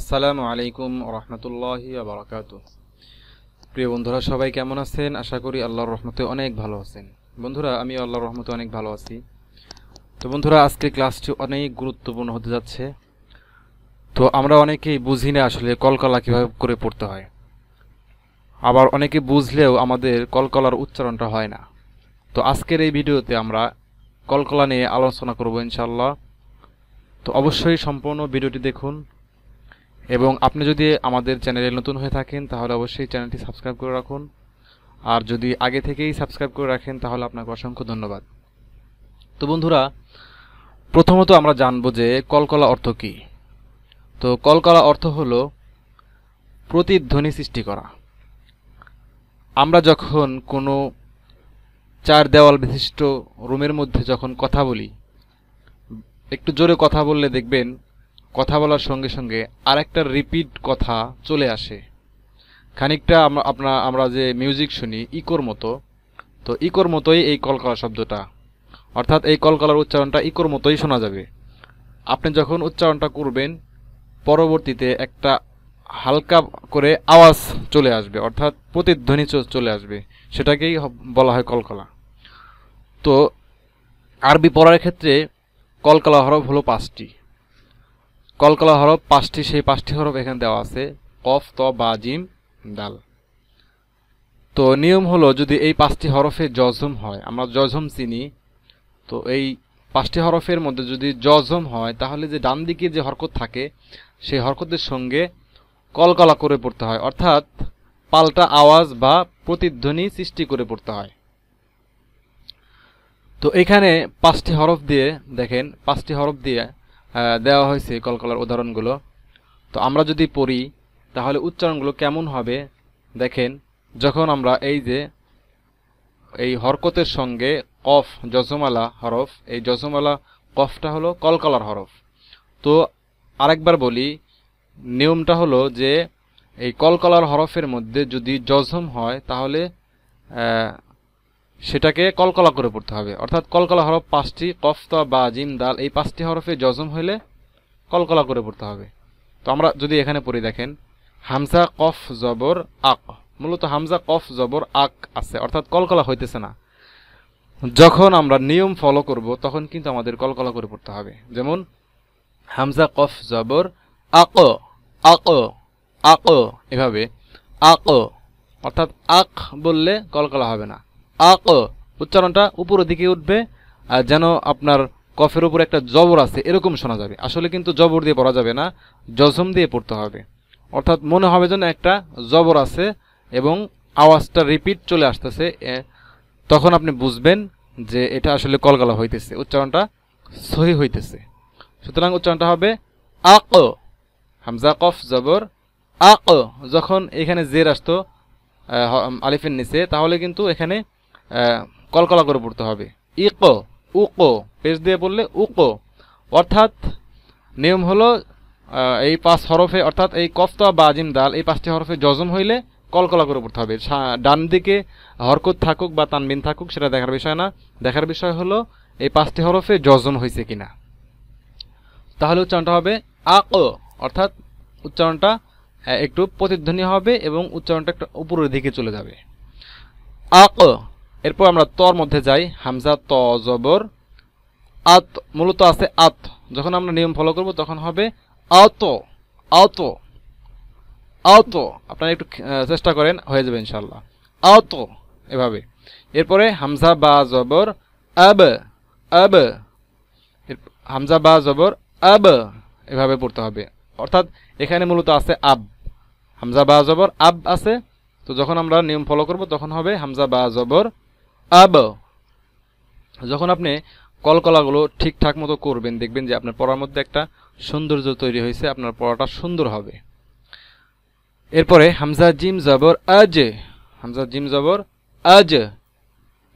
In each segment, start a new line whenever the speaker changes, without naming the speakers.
আসসালামু আলাইকুম রহমতুল্লাহি আবরাকাত প্রিয় বন্ধুরা সবাই কেমন আছেন আশা করি আল্লাহর রহমতে অনেক ভালো আছেন বন্ধুরা আমি আল্লাহর রহমতে অনেক ভালো আছি তো বন্ধুরা আজকে ক্লাসটি অনেক গুরুত্বপূর্ণ হতে যাচ্ছে তো আমরা অনেকেই বুঝি না আসলে কলকলা কীভাবে করে পড়তে হয় আবার অনেকে বুঝলেও আমাদের কলকলার উচ্চারণটা হয় না তো আজকের এই ভিডিওতে আমরা কলকলা নিয়ে আলোচনা করব ইনশাল্লাহ তো অবশ্যই সম্পূর্ণ ভিডিওটি দেখুন এবং আপনি যদি আমাদের চ্যানেলে নতুন হয়ে থাকেন তাহলে অবশ্যই চ্যানেলটি সাবস্ক্রাইব করে রাখুন আর যদি আগে থেকেই সাবস্ক্রাইব করে রাখেন তাহলে আপনাকে অসংখ্য ধন্যবাদ তো বন্ধুরা প্রথমত আমরা জানব যে কলকলা অর্থ কী তো কলকলা অর্থ হল প্রতিধ্বনি সৃষ্টি করা আমরা যখন কোনো চার দেওয়াল বিশিষ্ট রুমের মধ্যে যখন কথা বলি একটু জোরে কথা বললে দেখবেন কথা বলার সঙ্গে সঙ্গে আরেকটা রিপিট কথা চলে আসে খানিকটা আমরা আপনার আমরা যে মিউজিক শুনি ইকোর মতো তো ইকোর মতোই এই কলকলা শব্দটা অর্থাৎ এই কলকলার উচ্চারণটা ইকোর মতোই শোনা যাবে আপনি যখন উচ্চারণটা করবেন পরবর্তীতে একটা হালকা করে আওয়াজ চলে আসবে অর্থাৎ প্রতিধ্বনি চলে আসবে সেটাকেই বলা হয় কলকলা তো আরবি পড়ার ক্ষেত্রে কলকলা হরফ হলো পাঁচটি কলকলা হরফ পাঁচটি সেই পাঁচটি হরফ এখানে দেওয়া আছে কফ ত বা জিম দাল তো নিয়ম হলো যদি এই পাঁচটি হরফে জজম হয় আমরা জজম চিনি তো এই পাঁচটি হরফের মধ্যে যদি জজম হয় তাহলে যে ডান দিকে যে হরকত থাকে সেই হরকতের সঙ্গে কলকলা করে পড়তে হয় অর্থাৎ পাল্টা আওয়াজ বা প্রতিধ্বনি সৃষ্টি করে পড়তে হয় তো এখানে পাঁচটি হরফ দিয়ে দেখেন পাঁচটি হরফ দিয়ে দেওয়া হয়েছে কলকলার উদাহরণগুলো তো আমরা যদি পড়ি তাহলে উচ্চারণগুলো কেমন হবে দেখেন যখন আমরা এই যে এই হরকতের সঙ্গে কফ যজমালা হরফ এই যজমালা কফটা হলো কলকলার হরফ তো আরেকবার বলি নিয়মটা হলো যে এই কলকলার হরফের মধ্যে যদি যজম হয় তাহলে সেটাকে কলকলা করে পড়তে হবে অর্থাৎ কলকলা হরফ পাঁচটি কফতা বা জিম দাল এই পাঁচটি হরফে জজম হইলে কলকলা করে পড়তে হবে তো আমরা যদি এখানে পড়ে দেখেন হামজা কফ জবর আক মূলত হামজা কফ জবর আক আছে অর্থাৎ কলকলা হইতেছে না যখন আমরা নিয়ম ফলো করব তখন কিন্তু আমাদের কলকলা করে পড়তে হবে যেমন হামজা কফ জবর আক আক আক এভাবে আক অর্থাৎ আক বললে কলকলা হবে না আক উচ্চারণটা উপরের দিকে উঠবে আর যেন আপনার কফের উপর একটা জবর আছে এরকম শোনা যাবে আসলে কিন্তু জবর দিয়ে পড়া যাবে না জজম দিয়ে পড়তে হবে অর্থাৎ মনে হবে যেন একটা জবর আছে এবং আওয়াজটা রিপিট চলে আসতেছে তখন আপনি বুঝবেন যে এটা আসলে কলকালা হইতেছে উচ্চারণটা সহি হইতেছে সুতরাং উচ্চারণটা হবে আক হামজা কফ জবর আক যখন এখানে জের আসতো আলিফের নিচে তাহলে কিন্তু এখানে কলকলা করে পড়তে হবে ইক উক পেজ দিয়ে বললে উক অর্থাৎ নিয়ম হলো এই পাঁচ হরফে অর্থাৎ এই কফতা বা আজিম দাল এই পাঁচটি হরফে যজম হইলে কলকলা করে পড়তে হবে ডান দিকে হরকত থাকুক বা তানবিন থাকুক সেটা দেখার বিষয় না দেখার বিষয় হলো এই পাঁচটি হরফে যজম হয়েছে কিনা তাহলে উচ্চারণটা হবে আক অর্থাৎ উচ্চারণটা একটু প্রতিধ্বনি হবে এবং উচ্চারণটা একটা উপরের দিকে চলে যাবে আক এরপর আমরা তর মধ্যে যাই হামজা ত জবর আত মূলত আছে আত যখন আমরা নিয়ম ফলো করব তখন হবে আত আত আত আপনারা একটু চেষ্টা করেন হয়ে যাবে ইনশাল্লাহ আত এভাবে এরপরে হামজা বা জবর আব আব হামজা বা জবর আব এভাবে পড়তে হবে অর্থাৎ এখানে মূলত আছে আব হামজা বা জবর আব আছে তো যখন আমরা নিয়ম ফলো করব তখন হবে হামজা বা জবর আব যখন আপনি কলকলাগুলো ঠিকঠাক মতো করবেন দেখবেন যে আপনার পড়ার মধ্যে একটা সৌন্দর্য তৈরি হয়েছে আপনার পড়াটা সুন্দর হবে এরপরে হামজা জিম জবর আজ হামজা জিম জবর আজ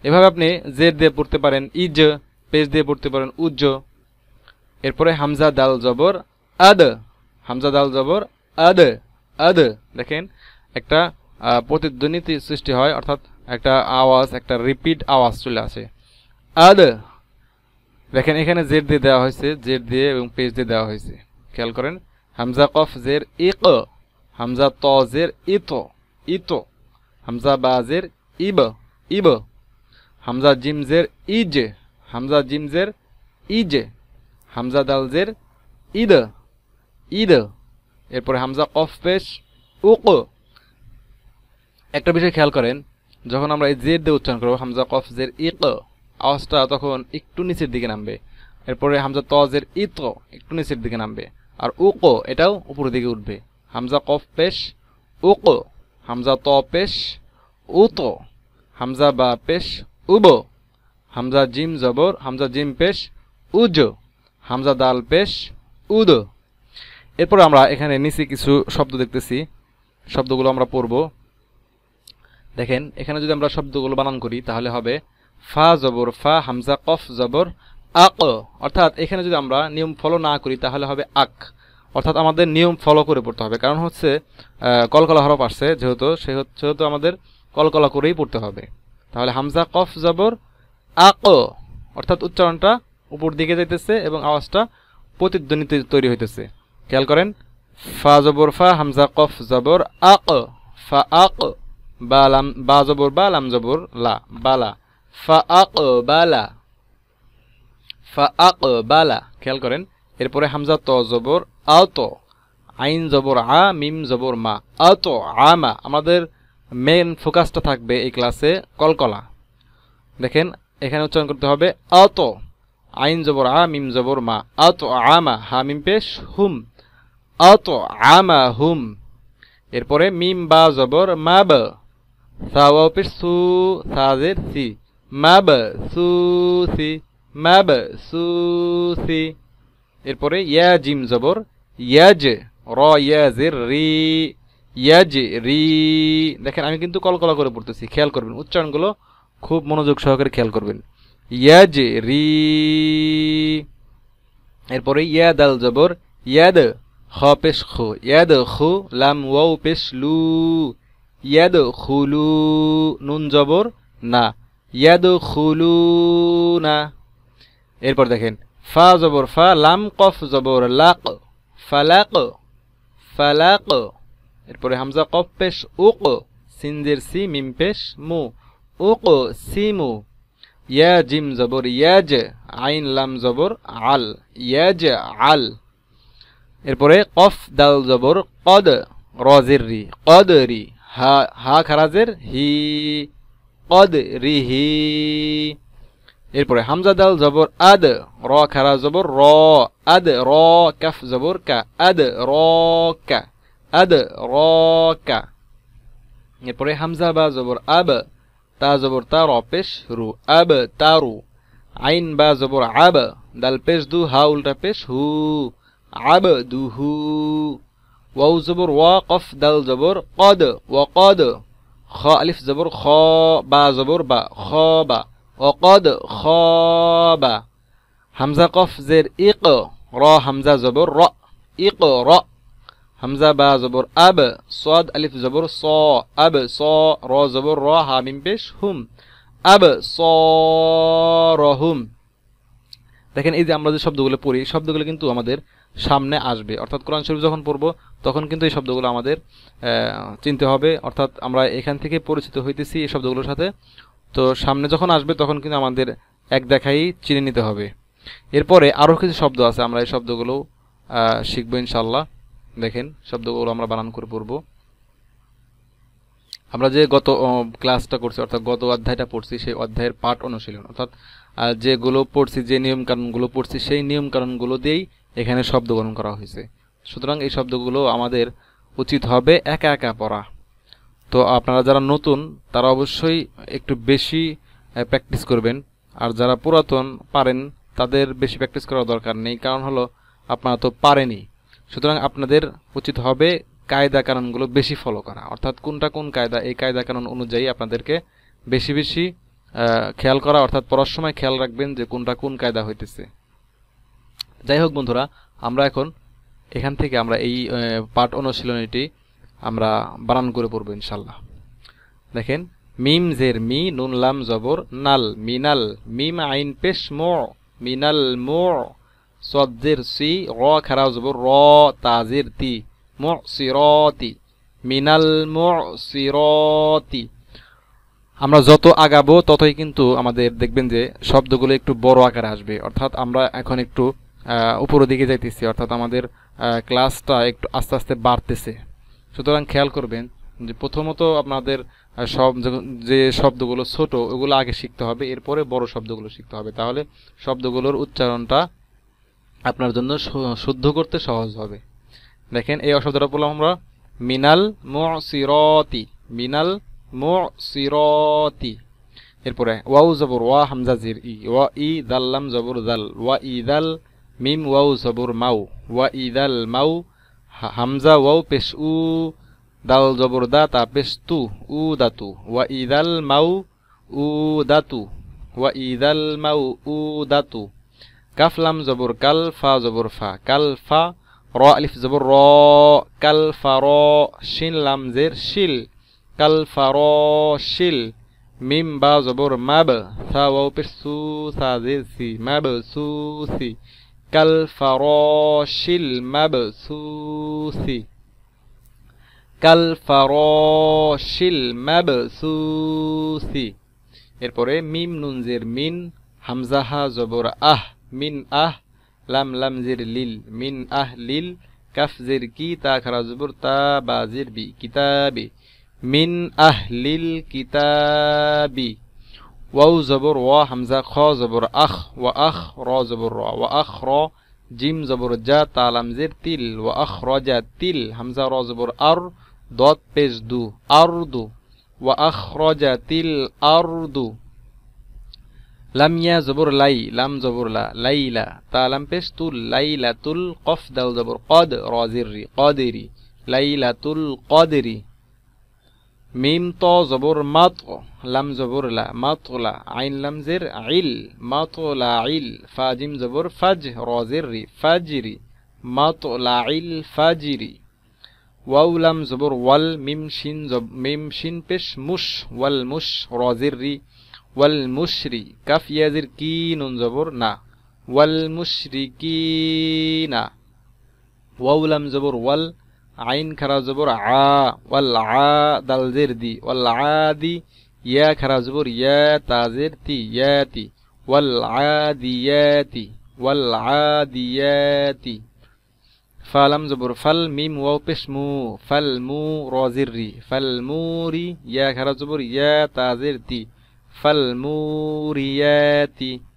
এভাবে আপনি জের দিয়ে পড়তে পারেন ইজ পেজ দিয়ে পড়তে পারেন উজ্জ এরপরে হামজা দাল জবর আদ হামজা দাল জবর আদ আদ দেখেন একটা প্রতিধ্বনি সৃষ্টি হয় অর্থাৎ একটা আওয়াজ একটা রিপিট আওয়াজ চলে আসে আদ দেখেন এখানে জেড দিয়ে দেওয়া হয়েছে জেড দিয়ে এবং পেজ দিয়ে দেওয়া হয়েছে খেয়াল করেন হামজা কফ জের ইক হামজা ত জের ইত ইত হামজা বা জের ইব ইব হামজা জিম জের ইজ হামজা জিম জের ইজ হামজা দাল জের ইদ ইদ এরপরে হামজা কফ পেশ উক একটা বিষয় খেয়াল করেন যখন আমরা এই জের দিয়ে উচ্চারণ করবো হামজা কফ জের ইক আওয়াজটা তখন একটু নিচের দিকে নামবে এরপরে হামজা তজের ইত একটু নিচের দিকে নামবে আর উক এটাও উপরের দিকে উঠবে হামজা কফ পেশ উক হামজা ত পেশ উত হামজা বা পেশ উব হামজা জিম জবর হামজা জিম পেশ উজ হামজা দাল পেশ উদ এরপরে আমরা এখানে নিচে কিছু শব্দ দেখতেছি শব্দগুলো আমরা পড়বো দেখেন এখানে যদি আমরা শব্দগুলো বানান করি তাহলে হবে ফা জবর ফা হামজা কফ জবর আক অর্থাৎ এখানে যদি আমরা নিয়ম ফলো না করি তাহলে হবে আক অর্থাৎ আমাদের নিয়ম ফলো করে পড়তে হবে কারণ হচ্ছে কলকলা হরফ আসছে যেহেতু সেহেতু আমাদের কলকলা করেই পড়তে হবে তাহলে হামজা কফ জবর আক অর্থাৎ উচ্চারণটা উপর দিকে যাইতেছে এবং আওয়াজটা প্রতিধ্বনিতে তৈরি হইতেছে খেয়াল করেন ফা জবর ফা হামজা কফ জবর আক ফা আক বালাম বা জবর বা লাম জবর লা বালা ফা বালা ফা বালা খেয়াল করেন এরপরে হামজা ত জবর আত আইন জবর আ মিম জবর মা আত আমা আমাদের মেন ফোকাসটা থাকবে এই ক্লাসে কলকলা দেখেন এখানে উচ্চারণ করতে হবে আত আইন জবর আ মিম জবর মা আত আমা হা মিম পেশ হুম আত আমা হুম এরপরে মিম বা জবর মা বা সাওয়াপির সু সাজের সি মাব সু সি ম্যাব সু সি এরপরে ইয়া জিম জবর ইয়াজ র ইয়াজের রি ইয়াজ রি দেখেন আমি কিন্তু কলকলা করে পড়তেছি খেয়াল করবেন উচ্চারণগুলো খুব মনোযোগ সহকারে খেয়াল করবেন ইয়াজ রি এরপরে ইয়া দাল জবর ইয়াদ হ পেশ খু ইয়াদ খু লাম ওয়াও পেশ লু ইয়াদ খুলু নুন জবর না ইয়াদ খুলু না এরপর দেখেন ফা জবর ফা লাম কফ জবর লাক ফালাক ফালাক এরপরে হামজা কফ পেশ উক সিনজের সি মিম পেশ মু উক সিমু মু জিম জবর ইয়াজ আইন লাম জবর আল ইয়াজ আল এরপরে কফ দাল জবর কদ রজের রি কদ রি হা খারাজের হি কদ রি হি এরপরে হামজা দাল জবর আদ র খারা জবর র আদ র কাফ জবর কা আদ র কা আদ র কা এরপরে হামজা বা জবর আব তা জবর তা র পেশ রু আব তারু আইন বা জবর আব দাল পেশ দু হা উল্টা পেশ হু আব দুহু واو زبر وقف دل زبر قاد وقاد خاء ألف زبر خاء باء زبر باء وقاد وقد خاب همزة قف زر إق را همزة زبر را را همزة با زبر أب صاد ألف زبر صا أب صا را زبر را من بش هم أب هم দেখেন এই যে আমরা যে শব্দগুলো পড়ি শব্দগুলো কিন্তু আমাদের সামনে আসবে অর্থাৎ কোরআন শরীফ যখন পড়ব তখন কিন্তু এই শব্দগুলো আমাদের চিনতে হবে অর্থাৎ আমরা এখান থেকে পরিচিত হইতেছি এই শব্দগুলোর সাথে তো সামনে যখন আসবে তখন কিন্তু আমাদের এক দেখাই চিনে নিতে হবে এরপরে আরও কিছু শব্দ আছে আমরা এই শব্দগুলো শিখবো ইনশাল্লাহ দেখেন শব্দগুলো আমরা বানান করে পড়ব আমরা যে গত ক্লাসটা করছি অর্থাৎ গত অধ্যায়টা পড়ছি সেই অধ্যায়ের পাঠ অনুশীলন অর্থাৎ যেগুলো পড়ছি যে নিয়মকানুনগুলো পড়ছি সেই নিয়মকানুনগুলো দিয়েই এখানে শব্দ গ্রহণ করা হয়েছে সুতরাং এই শব্দগুলো আমাদের উচিত হবে একা একা পড়া তো আপনারা যারা নতুন তারা অবশ্যই একটু বেশি প্র্যাকটিস করবেন আর যারা পুরাতন পারেন তাদের বেশি প্র্যাকটিস করার দরকার নেই কারণ হলো আপনারা তো পারেনি সুতরাং আপনাদের উচিত হবে কায়দা কানুনগুলো বেশি ফলো করা অর্থাৎ কোনটা কোন কায়দা এই কায়দা কানুন অনুযায়ী আপনাদেরকে বেশি বেশি খেয়াল করা অর্থাৎ পড়ার সময় খেয়াল রাখবেন যে কোনটা কোন কায়দা হইতেছে যাই হোক বন্ধুরা আমরা এখন এখান থেকে আমরা এই পাঠ অনুশীলনীটি আমরা বানান করে পড়বো ইনশাল্লাহ দেখেন মিম জের মি নুন লাম জবর নাল মিনাল মিম আইন পেশ মো মিনাল মো সজ্জের সি র খারা জবর র তাজের তি মো সিরতি মিনাল মো সিরতি আমরা যত আগাবো ততই কিন্তু আমাদের দেখবেন যে শব্দগুলো একটু বড় আকারে আসবে অর্থাৎ আমরা এখন একটু উপরের দিকে যাইতেছি অর্থাৎ আমাদের ক্লাসটা একটু আস্তে আস্তে বাড়তেছে সুতরাং খেয়াল করবেন যে প্রথমত আপনাদের সব যে শব্দগুলো ছোট ওগুলো আগে শিখতে হবে এরপরে বড় শব্দগুলো শিখতে হবে তাহলে শব্দগুলোর উচ্চারণটা আপনার জন্য শুদ্ধ করতে সহজ হবে দেখেন এই অশব্দটা বললাম আমরা মিনাল মিনাল মুসিরতি এরপরে ওয়াউ জবর ওয়া হামজা জির ই ওয়া ই দাল লাম জবর দাল ওয়া ই দাল মিম ওয়াউ জবর মাউ ওয়া ই দাল মাউ হামজা ওয়াউ পেশ উ দাল জবর দা তা পেশ তু উ দাতু ওয়া ই দাল মাউ উ দাতু ওয়া ই দাল মাউ উ দাতু কাফ লাম জবর কাল ফা জবর ফা কাল ফা র আলিফ জবর র কাল ফা র শিন লাম জের শিল কাল ফারশিল মিম বা জবর মাব সা ওয়াও পেশ সু সা জে সি মাব সু সি কাল ফারশিল মাব সু সি কাল ফারশিল মাব সু সি এরপরে মিম নুনজের মিন হামজাহা জবর আহ মিন আহ লাম লাম জির লিল মিন আহ লিল কাফ জির কি তা খারা জবর তা বা জির বি কিতাবি من أهل الكتاب واو زبر وا حمزة خا زبر أخ وأخ را زبر را را جيم زبر جا تعلم زر تل جا تل حمزة را زبر أر دوت بيز دو أرض وأخرجت الأرض لم يا زبر لي لم زبر لا ليلى تعلم بيز تل ليلة قف دل زبر قد رازري قادري ليلة القدري ميم طا زبور مطغ لم زبور لا لا عين لم زر عل مطغلة عل فا جيم زبور فج روزر زر فجري لا عل فجري واو لم زبور وال ميم شين زب ميم شين بش مش والمش روزر زري والمشري كاف يا زر كي نون زبور نا والمشركين واو لم زبور وال عين كرازبور ع والعا دالزردي زير دي والعادي يا كرازبور يا تازرتي ياتي والعاديات والعاديات فلم زبر فل ميم واو بشمو فالمو رازري فالموري يا كرازبور يا تازرتي فالمورياتي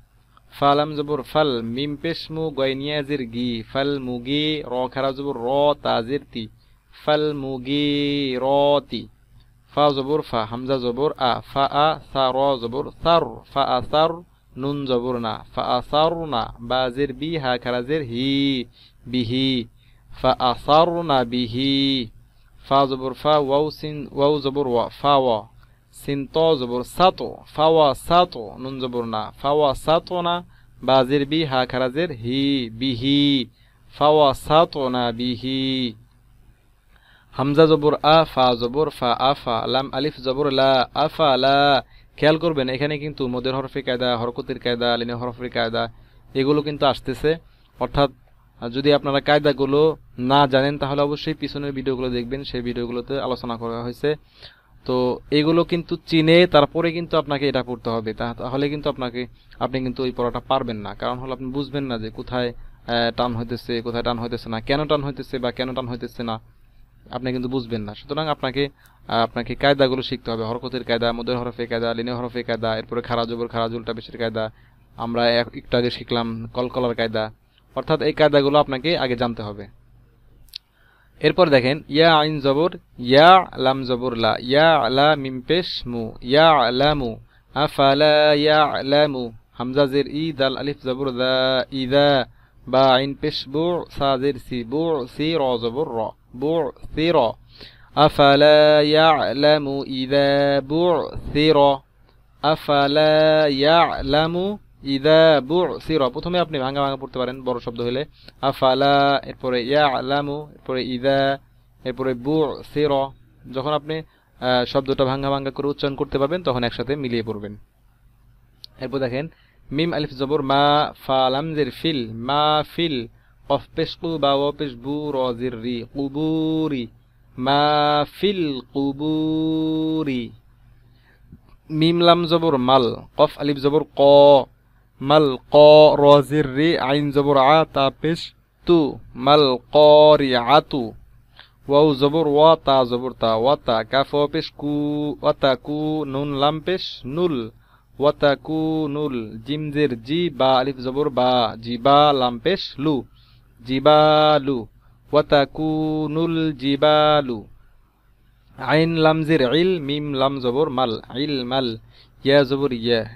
فلم زبر فل ميم بسمو غينيا زرجي فل مجي رو كرا زبر رو تازرتي فل مجي روتي فا زبر فا همزة زبر أ فا ثر زبر ثر فأثر نون زبرنا فأثرنا بازر بي هكذا زر هي به فأثرنا به فا زبر فا واو سين واو زبر و فا و সিন্ত জবর সাতো ফাওয়া সাতো নুন জবর না ফাওয়া সাতো না বাজের বি হা খারাজের হি বিহি ফাওয়া সাতো না বিহি হামজা জবর আ ফা জবর ফা আফা লাম আলিফ জবর লা ফা লা খেয়াল করবেন এখানে কিন্তু মদের হরফে কায়দা হরকতের কায়দা লিনে হরফের কায়দা এগুলো কিন্তু আসতেছে অর্থাৎ যদি আপনারা কায়দাগুলো না জানেন তাহলে অবশ্যই পিছনের ভিডিওগুলো দেখবেন সেই ভিডিওগুলোতে আলোচনা করা হয়েছে তো এগুলো কিন্তু চিনে তারপরে কিন্তু আপনাকে এটা পড়তে হবে তাহলে কিন্তু আপনাকে আপনি কিন্তু ওই পড়াটা পারবেন না কারণ হলো আপনি বুঝবেন না যে কোথায় টান হইতেছে কোথায় টান হইতেছে না কেন টান হইতেছে বা কেন টান হইতেছে না আপনি কিন্তু বুঝবেন না সুতরাং আপনাকে আপনাকে কায়দাগুলো শিখতে হবে হরকতের কায়দা মদের হরফে কায়দা লিনে হরফে কায়দা এরপরে খারাজবর খারাজুলটা বেশির কায়দা আমরা একটু আগে শিখলাম কলকলার কায়দা অর্থাৎ এই কায়দাগুলো আপনাকে আগে জানতে হবে এরপর দেখেন ইয়া আইন জবর ইয়া লাম জবর লা ইয়া লা মিম পেশ মু ইয়া আলামু আফালা ইয়া আলামু হামজা জের ই দাল আলিফ জবর দা ইদা বা আইন পেশ বু সা জের সি বু সি র জবর র বু সি র আফালা ইয়া লামু ইদা বু সি র আফালা ইয়া লামু ইদা বু সির প্রথমে আপনি ভাঙা ভাঙা পড়তে পারেন বড় শব্দ হলে আফালা এরপরে ইয়া আলামু এরপরে ইদা এরপরে বু সির যখন আপনি শব্দটা ভাঙ্গা ভাঙ্গা করে উচ্চারণ করতে পারবেন তখন একসাথে মিলিয়ে পড়বেন এরপর দেখেন মিম আলিফ জবর মা ফা ফিল মা ফিল কফ পেশকু বা ও বু রি কুবুরি মা ফিল কুবুরি মিম লাম জবর মাল কফ আলিফ জবর ক ملقا زر عين زبر عطا بش تو ملقارعة وو زبر واتا تا زبر تا وتا كافو بش كو واتا كو نون لام بش نول واتا كو نول جيم زر جي با الف زبر با جيبا لام بش لو كو جي با لو عين لم زر عل ميم لم زبر مل مل يا زبر يا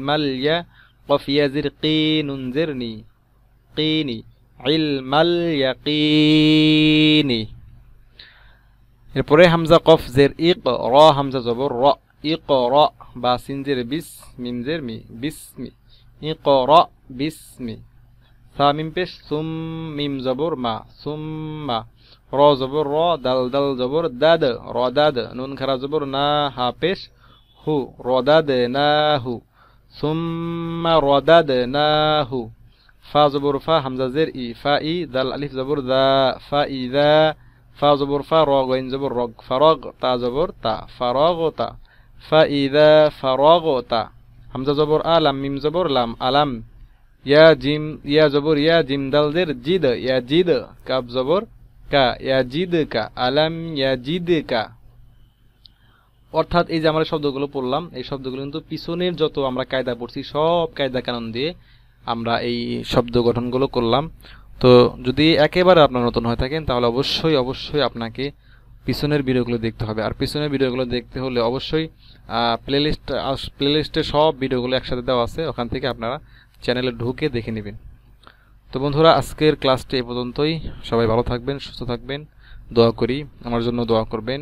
مل يا قف يزر قين انذرني قيني علم اليقين البوري همزة قف زر إق را همزة زبر را إقرأ باسين زر بسم زر مي بسم إقرأ بسم ثامين بس ثم ميم زبر ما ثم را زبر را دل دل زبر داد را داد نون كرا زبر نا ها بس هو را داد نا هو ثم رددناه فا زبر فا حمزة زر إي فا إي دال ألف زبر ذا فا إي ذا فا زبر فا راغ وين زبر راغ فراغ تا زبر تا فراغ تا فا إي ذا فراغ تا حمزة زبر آلم ميم زبر لام ألم يا جيم يا زبر يا جيم دال زر جيد يا جيد كاب زبر كا يا جيد كا ألم يا جيد كا অর্থাৎ এই যে আমরা শব্দগুলো পড়লাম এই শব্দগুলো কিন্তু পিছনের যত আমরা কায়দা পড়ছি সব কায়দা কানুন দিয়ে আমরা এই শব্দ গঠনগুলো করলাম তো যদি একেবারে আপনার নতুন হয়ে থাকেন তাহলে অবশ্যই অবশ্যই আপনাকে পিছনের ভিডিওগুলো দেখতে হবে আর পিছনের ভিডিওগুলো দেখতে হলে অবশ্যই প্লেলিস্ট প্লেলিস্টে সব ভিডিওগুলো একসাথে দেওয়া আছে ওখান থেকে আপনারা চ্যানেলে ঢুকে দেখে নেবেন তো বন্ধুরা আজকের ক্লাসটি এ পর্যন্তই সবাই ভালো থাকবেন সুস্থ থাকবেন দোয়া করি আমার জন্য দোয়া করবেন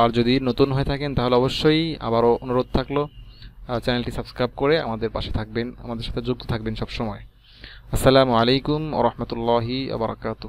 আর যদি নতুন হয়ে থাকেন তাহলে অবশ্যই আবারও অনুরোধ থাকলো চ্যানেলটি সাবস্ক্রাইব করে আমাদের পাশে থাকবেন আমাদের সাথে যুক্ত থাকবেন সবসময় আসসালামু আলাইকুম ও রহমতুল্লাহি আবরকাত